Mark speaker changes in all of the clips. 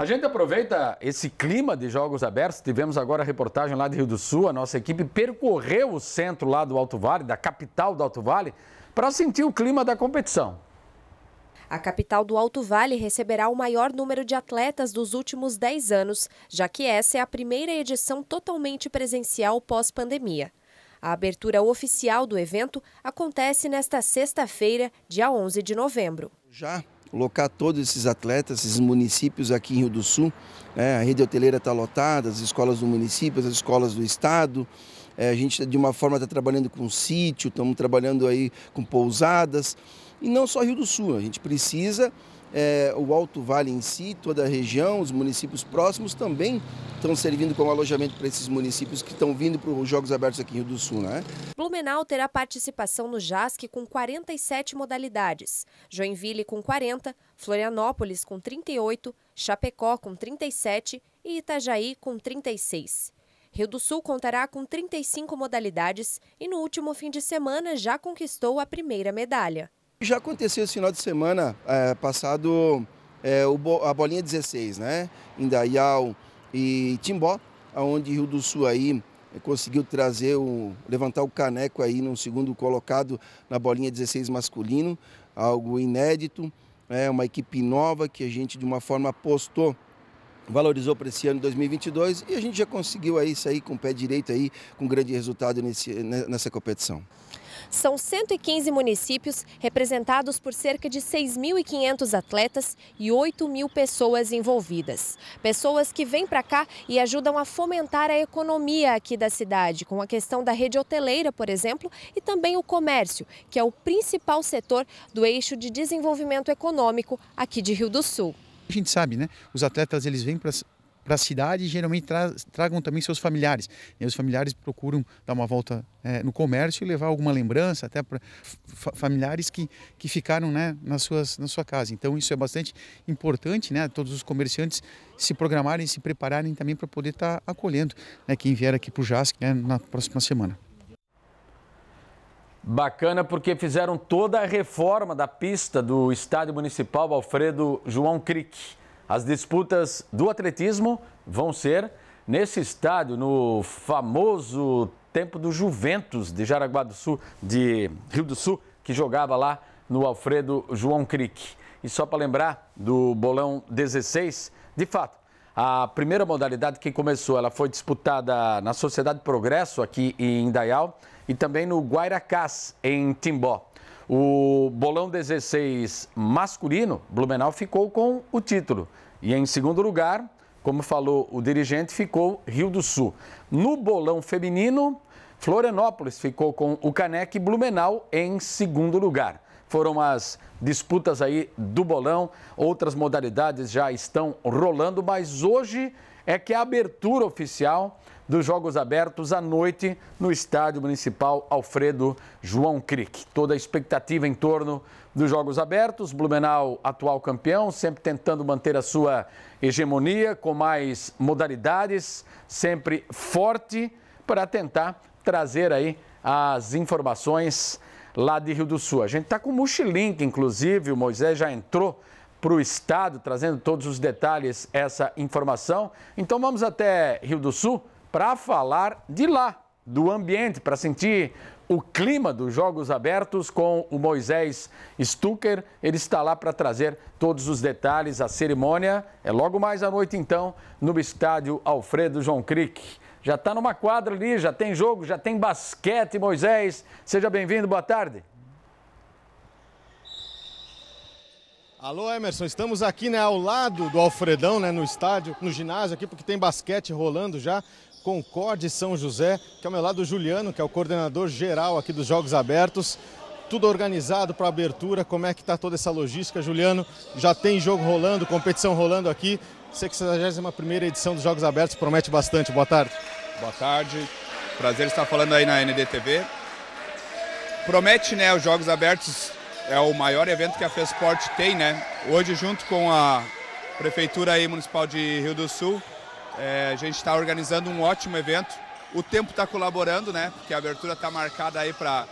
Speaker 1: A gente aproveita esse clima de jogos abertos. Tivemos agora a reportagem lá de Rio do Sul. A nossa equipe percorreu o centro lá do Alto Vale, da capital do Alto Vale, para sentir o clima da competição.
Speaker 2: A capital do Alto Vale receberá o maior número de atletas dos últimos 10 anos, já que essa é a primeira edição totalmente presencial pós-pandemia. A abertura oficial do evento acontece nesta sexta-feira, dia 11 de novembro.
Speaker 3: Já locar todos esses atletas, esses municípios aqui em Rio do Sul. Né? A rede hoteleira está lotada, as escolas do município, as escolas do estado. É, a gente, de uma forma, está trabalhando com sítio, estamos trabalhando aí com pousadas. E não só Rio do Sul, a gente precisa é, o Alto Vale em si, toda a região, os municípios próximos também estão servindo como alojamento para esses municípios que estão vindo para os Jogos Abertos aqui em Rio do Sul. Né?
Speaker 2: Blumenau terá participação no JASC com 47 modalidades, Joinville com 40, Florianópolis com 38, Chapecó com 37 e Itajaí com 36. Rio do Sul contará com 35 modalidades e no último fim de semana já conquistou a primeira medalha.
Speaker 3: Já aconteceu esse final de semana é, passado é, o, a bolinha 16, né? Indaial e Timbó, onde Rio do Sul aí é, conseguiu trazer o levantar o caneco aí no segundo colocado na bolinha 16 masculino, algo inédito, é uma equipe nova que a gente de uma forma apostou valorizou para esse ano 2022 e a gente já conseguiu aí sair com o pé direito aí com grande resultado nesse, nessa competição.
Speaker 2: São 115 municípios representados por cerca de 6.500 atletas e 8 mil pessoas envolvidas. Pessoas que vêm para cá e ajudam a fomentar a economia aqui da cidade, com a questão da rede hoteleira, por exemplo, e também o comércio, que é o principal setor do eixo de desenvolvimento econômico aqui de Rio do Sul.
Speaker 3: A gente sabe, né? Os atletas eles vêm para para a cidade e geralmente tra tragam também seus familiares. E os familiares procuram dar uma volta é, no comércio e levar alguma lembrança até para familiares que, que ficaram né, nas suas, na sua casa. Então isso é bastante importante, né? Todos os comerciantes se programarem, se prepararem também para poder estar tá acolhendo né, quem vier aqui para o JASC né, na próxima semana.
Speaker 1: Bacana porque fizeram toda a reforma da pista do Estádio Municipal Alfredo João Crick. As disputas do atletismo vão ser nesse estádio, no famoso tempo do Juventus de Jaraguá do Sul, de Rio do Sul, que jogava lá no Alfredo João Crick. E só para lembrar do bolão 16, de fato, a primeira modalidade que começou, ela foi disputada na Sociedade Progresso aqui em Indaial e também no Guairacás, em Timbó. O bolão 16 masculino, Blumenau ficou com o título. E em segundo lugar, como falou o dirigente, ficou Rio do Sul. No bolão feminino, Florianópolis ficou com o Canec e Blumenau em segundo lugar. Foram as disputas aí do bolão, outras modalidades já estão rolando, mas hoje é que a abertura oficial dos Jogos Abertos à noite no Estádio Municipal Alfredo João Crick. Toda a expectativa em torno dos Jogos Abertos, Blumenau, atual campeão, sempre tentando manter a sua hegemonia com mais modalidades, sempre forte para tentar trazer aí as informações lá de Rio do Sul. A gente está com o inclusive, o Moisés já entrou para o Estado, trazendo todos os detalhes, essa informação. Então vamos até Rio do Sul para falar de lá, do ambiente, para sentir o clima dos Jogos Abertos com o Moisés Stucker. Ele está lá para trazer todos os detalhes. A cerimônia é logo mais à noite, então, no estádio Alfredo João Crick. Já está numa quadra ali, já tem jogo, já tem basquete, Moisés. Seja bem-vindo, boa tarde.
Speaker 4: Alô Emerson, estamos aqui né, ao lado do Alfredão, né, no estádio, no ginásio aqui, porque tem basquete rolando já. Concorde São José, que é ao meu lado o Juliano, que é o coordenador geral aqui dos Jogos Abertos. Tudo organizado para abertura, como é que está toda essa logística, Juliano? Já tem jogo rolando, competição rolando aqui. sei que 61 primeira edição dos Jogos Abertos promete bastante. Boa tarde.
Speaker 5: Boa tarde. Prazer estar falando aí na NDTV. Promete, né, os Jogos Abertos é o maior evento que a Fesport tem, né? Hoje, junto com a Prefeitura aí, Municipal de Rio do Sul, é, a gente está organizando um ótimo evento. O tempo está colaborando, né? Porque a abertura está marcada aí para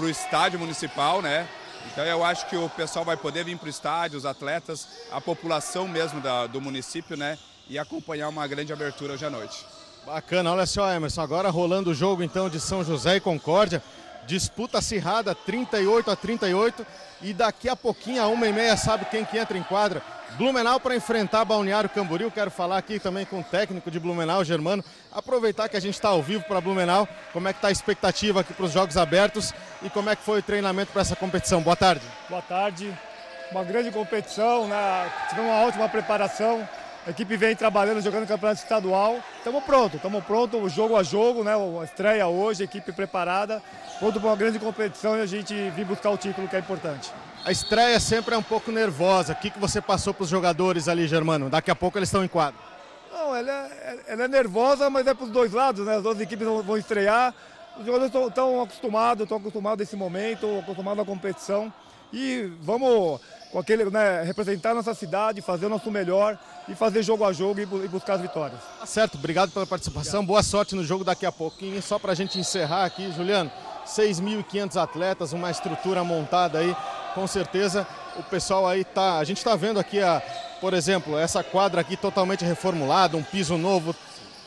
Speaker 5: o estádio municipal, né? Então eu acho que o pessoal vai poder vir para o estádio, os atletas, a população mesmo da, do município, né? E acompanhar uma grande abertura hoje à
Speaker 4: noite. Bacana, olha só, Emerson, agora rolando o jogo então de São José e Concórdia. Disputa acirrada, 38 a 38. E daqui a pouquinho, a uma e meia, sabe quem que entra em quadra? Blumenau para enfrentar Balneário Camboriú. Quero falar aqui também com o técnico de Blumenau, Germano. Aproveitar que a gente está ao vivo para Blumenau. Como é que está a expectativa aqui para os Jogos Abertos e como é que foi o treinamento para essa competição? Boa tarde.
Speaker 5: Boa tarde. Uma grande competição, né? tivemos uma ótima preparação. A equipe vem trabalhando, jogando campeonato estadual. Estamos pronto, estamos pronto, jogo a jogo, né? A estreia hoje, a equipe preparada,
Speaker 4: pronto para uma grande competição e a gente vir buscar o título que é importante. A estreia sempre é um pouco nervosa. O que, que você passou para os jogadores ali, Germano? Daqui a pouco eles estão em quadro.
Speaker 5: Não, ela é, ela é nervosa, mas é para os dois lados, né? As duas equipes vão estrear. Os jogadores estão acostumados, estão acostumados a esse momento, acostumados à competição e vamos com aquele,
Speaker 4: né, representar a nossa cidade, fazer o nosso melhor e fazer jogo a jogo e, buscar as vitórias. Tá certo, obrigado pela participação, obrigado. boa sorte no jogo daqui a pouquinho. Só para a gente encerrar aqui, Juliano, 6.500 atletas, uma estrutura montada aí, com certeza o pessoal aí tá. A gente está vendo aqui, a, por exemplo, essa quadra aqui totalmente reformulada, um piso novo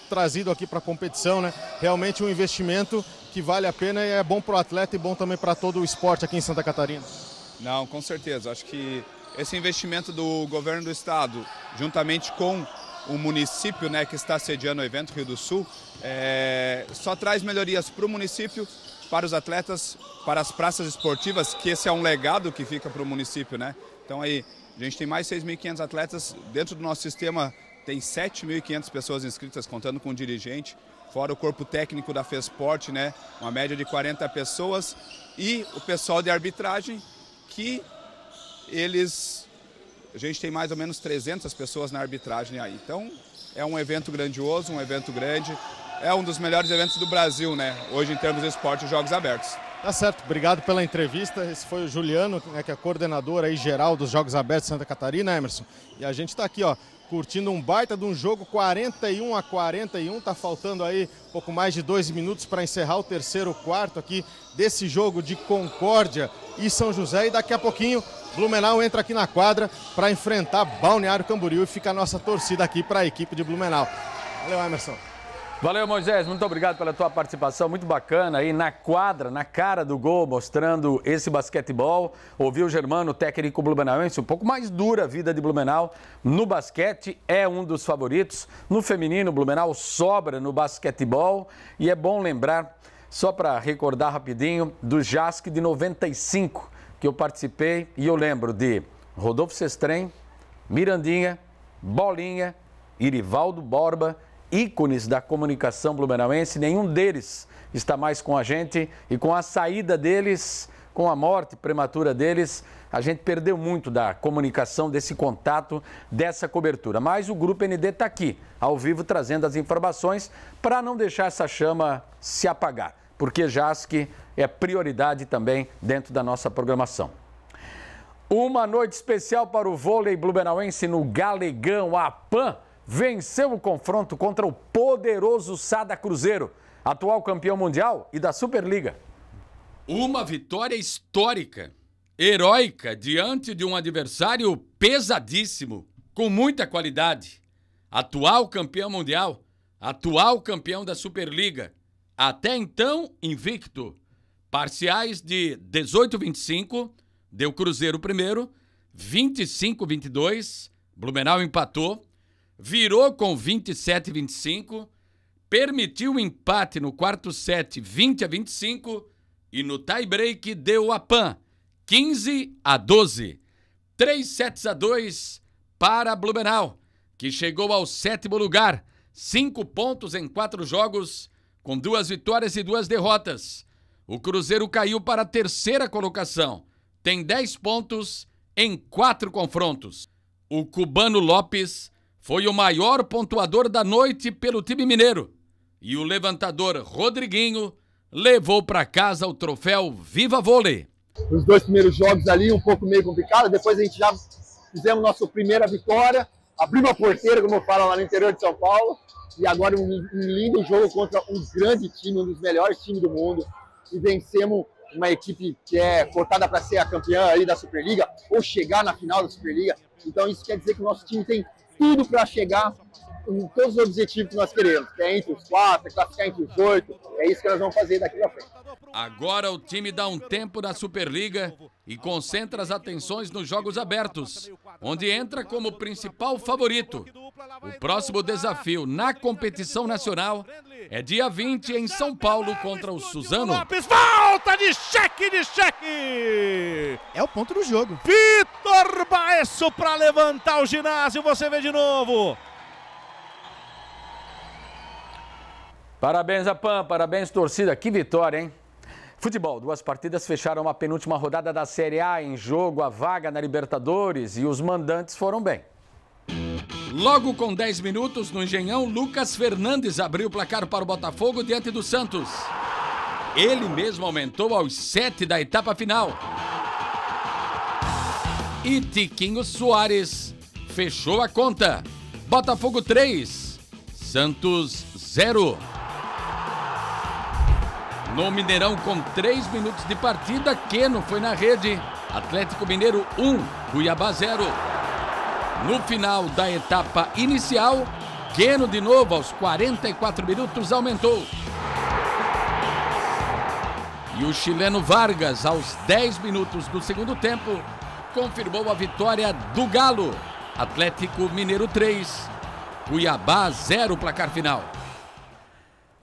Speaker 4: trazido aqui para a competição, né? Realmente um investimento que vale a pena e é bom para o atleta e bom também para todo o esporte aqui em Santa Catarina.
Speaker 5: Não, com certeza. Acho que esse investimento do governo do estado, juntamente com o município né, que está sediando o evento Rio do Sul, é, só traz melhorias para o município, para os atletas, para as praças esportivas, que esse é um legado que fica para o município. Né? Então aí, a gente tem mais 6.500 atletas dentro do nosso sistema, tem 7.500 pessoas inscritas, contando com o dirigente, fora o corpo técnico da FESPORT, né? uma média de 40 pessoas, e o pessoal de arbitragem, aqui eles. A gente tem mais ou menos 300 pessoas na arbitragem aí. Então, é um evento grandioso, um evento grande. É um dos melhores eventos do Brasil, né? Hoje, em termos de esporte e jogos
Speaker 4: abertos. Tá certo, obrigado pela entrevista. Esse foi o Juliano, né, que é coordenador aí geral dos Jogos Abertos de Santa Catarina, Emerson. E a gente está aqui, ó, curtindo um baita de um jogo 41 a 41. Tá faltando aí pouco mais de dois minutos para encerrar o terceiro quarto aqui desse jogo de Concórdia e São José. E daqui a pouquinho, Blumenau entra aqui na quadra para enfrentar Balneário Camboriú e fica a nossa torcida aqui para a equipe de Blumenau. Valeu, Emerson.
Speaker 1: Valeu, Moisés. Muito obrigado pela tua participação. Muito bacana aí na quadra, na cara do gol, mostrando esse basquetebol. Ouviu o Germano, técnico blumenauense, um pouco mais dura a vida de Blumenau. No basquete é um dos favoritos. No feminino, Blumenau sobra no basquetebol. E é bom lembrar, só para recordar rapidinho, do JASC de 95, que eu participei. E eu lembro de Rodolfo Sestrem, Mirandinha, Bolinha, Irivaldo Borba ícones da comunicação blumenauense, nenhum deles está mais com a gente e com a saída deles, com a morte prematura deles, a gente perdeu muito da comunicação, desse contato, dessa cobertura. Mas o Grupo ND está aqui, ao vivo, trazendo as informações para não deixar essa chama se apagar, porque JASC é prioridade também dentro da nossa programação. Uma noite especial para o vôlei blumenauense no Galegão, a PAN venceu o confronto contra o poderoso Sada Cruzeiro, atual campeão mundial e da Superliga. Uma vitória histórica, heróica, diante de um adversário pesadíssimo, com muita qualidade. Atual campeão mundial, atual campeão da Superliga, até então invicto. Parciais de 18-25, deu Cruzeiro primeiro, 25-22, Blumenau empatou, virou com 27 a 25, permitiu um empate no quarto set 20 a 25 e no tie-break deu a PAN 15 a 12. 3 sets a 2 para Blumenau, que chegou ao sétimo lugar, 5 pontos em 4 jogos, com duas vitórias e duas derrotas. O Cruzeiro caiu para a terceira colocação, tem 10 pontos em 4 confrontos. O cubano Lopes foi o maior pontuador da noite pelo time mineiro. E o levantador Rodriguinho levou para casa o troféu Viva Vôlei. Os dois primeiros jogos ali, um pouco meio complicado, depois a gente já fizemos nossa primeira vitória, abrimos a porteira, como eu falo lá no interior de São Paulo, e agora um, um lindo jogo contra um grande time, um dos melhores times do mundo, e
Speaker 3: vencemos uma equipe que é cortada para ser a campeã aí da Superliga ou chegar na final da Superliga. Então isso quer dizer que o nosso time tem tudo para chegar em todos os objetivos que nós queremos, que é entre os quatro, é classificar entre os oito, é isso que nós vamos fazer daqui para frente.
Speaker 1: Agora o time dá um tempo na Superliga e concentra as atenções nos Jogos Abertos, onde entra como principal favorito. O próximo desafio na competição nacional é dia 20 em São Paulo contra o Suzano. Falta de cheque, de cheque! É o ponto do jogo. Vitor
Speaker 4: Baesso para levantar o ginásio, você vê de novo.
Speaker 1: Parabéns, Apan, parabéns, torcida. Que vitória, hein? Futebol, duas partidas fecharam a penúltima rodada da Série A em jogo, a vaga na Libertadores e os mandantes foram bem. Logo com 10 minutos no Engenhão, Lucas Fernandes abriu o placar para o Botafogo diante do Santos. Ele mesmo aumentou aos 7 da etapa final. E Tiquinho Soares fechou a conta. Botafogo 3, Santos 0. No Mineirão, com três minutos de partida, Keno foi na rede. Atlético Mineiro 1, Cuiabá 0. No final da etapa inicial, Keno de novo aos 44 minutos aumentou. E o chileno Vargas, aos 10 minutos do segundo tempo, confirmou a vitória do Galo. Atlético Mineiro 3, Cuiabá 0 placar final.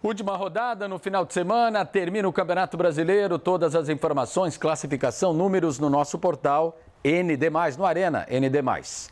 Speaker 1: Última rodada no final de semana, termina o Campeonato Brasileiro. Todas as informações, classificação, números no nosso portal ND, no Arena ND.